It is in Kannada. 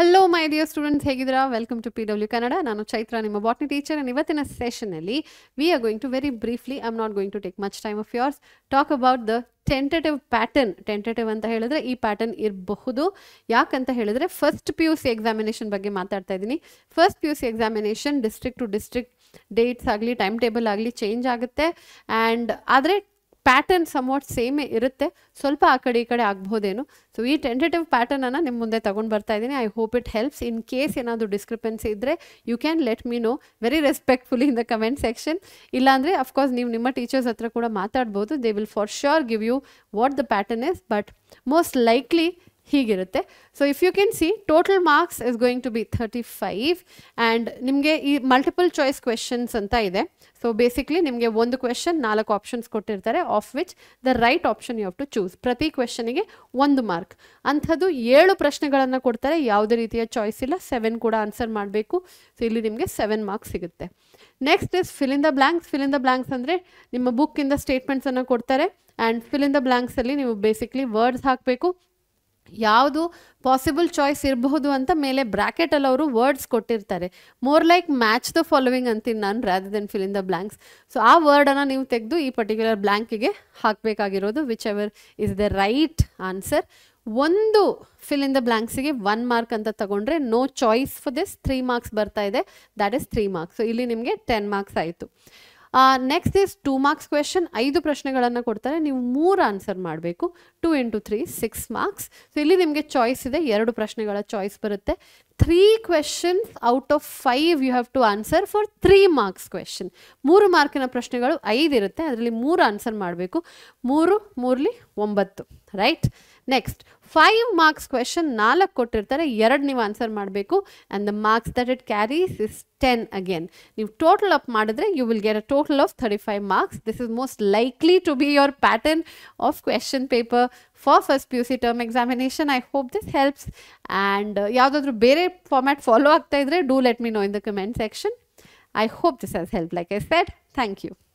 ಹಲೋ ಮೈ ಡಿಯರ್ ಸ್ಟೂಡೆಂಟ್ಸ್ ಹೇಗಿದ್ದೀರಾ welcome to P W Kannada ನಾನು ಚೈತ್ರ ನಿಮ್ಮ ಬಾಟ್ನಿ ಟೀಚರ್ ಆ್ಯಂಡ್ ಇವತ್ತಿನ ಸೆಷನಲ್ಲಿ we are going to very briefly I am not going to take much time of yours talk about the tentative pattern tentative ಅಂತ ಹೇಳಿದ್ರೆ ಈ ಪ್ಯಾಟರ್ನ್ ಇರಬಹುದು ಯಾಕಂತ ಹೇಳಿದ್ರೆ first P U C examination ಬಗ್ಗೆ ಮಾತಾಡ್ತಾ ಇದ್ದೀನಿ first P U C examination district to district dates ಆಗಲಿ ಟೈಮ್ ಟೇಬಲ್ ಆಗಲಿ ಚೇಂಜ್ ಆಗುತ್ತೆ ಆ್ಯಂಡ್ ಆದರೆ ಪ್ಯಾಟರ್ನ್ ಸಮೋಟ್ ಸೇಮೇ ಇರುತ್ತೆ ಸ್ವಲ್ಪ ಆ ಕಡೆ ಈ ಕಡೆ ಆಗ್ಬೋದೇನು ಸೊ ಈ ಟೆಂಟೇಟಿವ್ ಪ್ಯಾಟರ್ನನ್ನು ನಿಮ್ಮ ಮುಂದೆ ತಗೊಂಡು ಬರ್ತಾ ಇದ್ದೀನಿ I hope it helps in case ಏನಾದರೂ ಡಿಸ್ಕ್ರಿಪೆನ್ಸಿ ಇದ್ದರೆ you can let me know very respectfully in the comment section ಇಲ್ಲಾಂದರೆ ಅಫ್ಕೋರ್ಸ್ ನೀವು ನಿಮ್ಮ ಟೀಚರ್ಸ್ ಹತ್ರ ಕೂಡ ಮಾತಾಡ್ಬೋದು they will for sure give you what the pattern is but most likely ಹೀಗಿರುತ್ತೆ so if you can see total marks is going to be thirty five and ನಿಮಗೆ ಈ ಮಲ್ಟಿಪಲ್ ಚಾಯ್ಸ್ ಕ್ವೆಶನ್ಸ್ ಅಂತ ಇದೆ ಸೊ ಬೇಸಿಕ್ಲಿ ನಿಮಗೆ ಒಂದು ಕ್ವೆಶನ್ ನಾಲ್ಕು ಆಪ್ಷನ್ಸ್ ಕೊಟ್ಟಿರ್ತಾರೆ of which the right option you have to choose ಪ್ರತಿ ಕ್ವೆಶನಿಗೆ ಒಂದು ಮಾರ್ಕ್ ಅಂಥದ್ದು ಏಳು ಪ್ರಶ್ನೆಗಳನ್ನು ಕೊಡ್ತಾರೆ ಯಾವುದೇ ರೀತಿಯ ಚಾಯ್ಸ್ ಇಲ್ಲ ಸೆವೆನ್ ಕೂಡ ಆನ್ಸರ್ ಮಾಡಬೇಕು ಸೊ ಇಲ್ಲಿ ನಿಮಗೆ ಸೆವೆನ್ ಮಾರ್ಕ್ಸ್ ಸಿಗುತ್ತೆ next is fill in the blanks fill in the blanks ಅಂದರೆ ನಿಮ್ಮ ಬುಕ್ಕಿಂದ ಸ್ಟೇಟ್ಮೆಂಟ್ಸನ್ನು ಕೊಡ್ತಾರೆ ಆ್ಯಂಡ್ ದ ಬ್ಲ್ಯಾಂಕ್ಸಲ್ಲಿ ನೀವು ಬೇಸಿಕ್ಲಿ ವರ್ಡ್ಸ್ ಹಾಕಬೇಕು ಯಾವುದು ಪಾಸಿಬಲ್ ಚಾಯ್ಸ್ ಇರಬಹುದು ಅಂತ ಮೇಲೆ ಬ್ರ್ಯಾಕೆಟಲ್ಲಿ ಅವರು ವರ್ಡ್ಸ್ ಕೊಟ್ಟಿರ್ತಾರೆ more like match the following ಅಂತೀನಿ ನಾನು rather than fill in the blanks so ಆ ವರ್ಡನ್ನು ನೀವು ತೆಗೆದು ಈ ಪರ್ಟಿಕ್ಯುಲರ್ ಬ್ಲ್ಯಾಂಕಿಗೆ ಹಾಕಬೇಕಾಗಿರೋದು whichever is the right answer ಒಂದು ಫಿಲ್ ಇನ್ ದ ಬ್ಲ್ಯಾಂಕ್ಸಿಗೆ ಒನ್ ಮಾರ್ಕ್ ಅಂತ ತಗೊಂಡ್ರೆ no choice for this three marks ಬರ್ತಾ ಇದೆ that is three marks so ಇಲ್ಲಿ ನಿಮಗೆ ಟೆನ್ ಮಾರ್ಕ್ಸ್ ಆಯಿತು next is two marks question ಐದು ಪ್ರಶ್ನೆಗಳನ್ನು ಕೊಡ್ತಾರೆ ನೀವು ಮೂರು ಆನ್ಸರ್ ಮಾಡಬೇಕು two into three six marks so ಇಲ್ಲಿ ನಿಮಗೆ ಚಾಯ್ಸ್ ಇದೆ ಎರಡು ಪ್ರಶ್ನೆಗಳ ಚಾಯ್ಸ್ ಬರುತ್ತೆ three questions out of five you have to answer for three marks question ಮೂರು ಮಾರ್ಕಿನ ಪ್ರಶ್ನೆಗಳು ಐದು ಅದರಲ್ಲಿ ಮೂರು ಆನ್ಸರ್ ಮಾಡಬೇಕು ಮೂರು ಮೂರ್ಲಿ ಒಂಬತ್ತು right next five marks question ನಾಲ್ಕು ಕೊಟ್ಟಿರ್ತಾರೆ ಎರಡು ನೀವು ಆನ್ಸರ್ ಮಾಡಬೇಕು and the marks that it carries is ten again ನೀವು ಟೋಟಲ್ ಅಪ್ ಮಾಡಿದ್ರೆ you will get a total of thirty five marks this is most likely to be your pattern of question paper for first PUC term examination. I hope this helps. And uh, if bere format follow up, do let me know in the comment section. I hope this has helped. Like I said, thank you.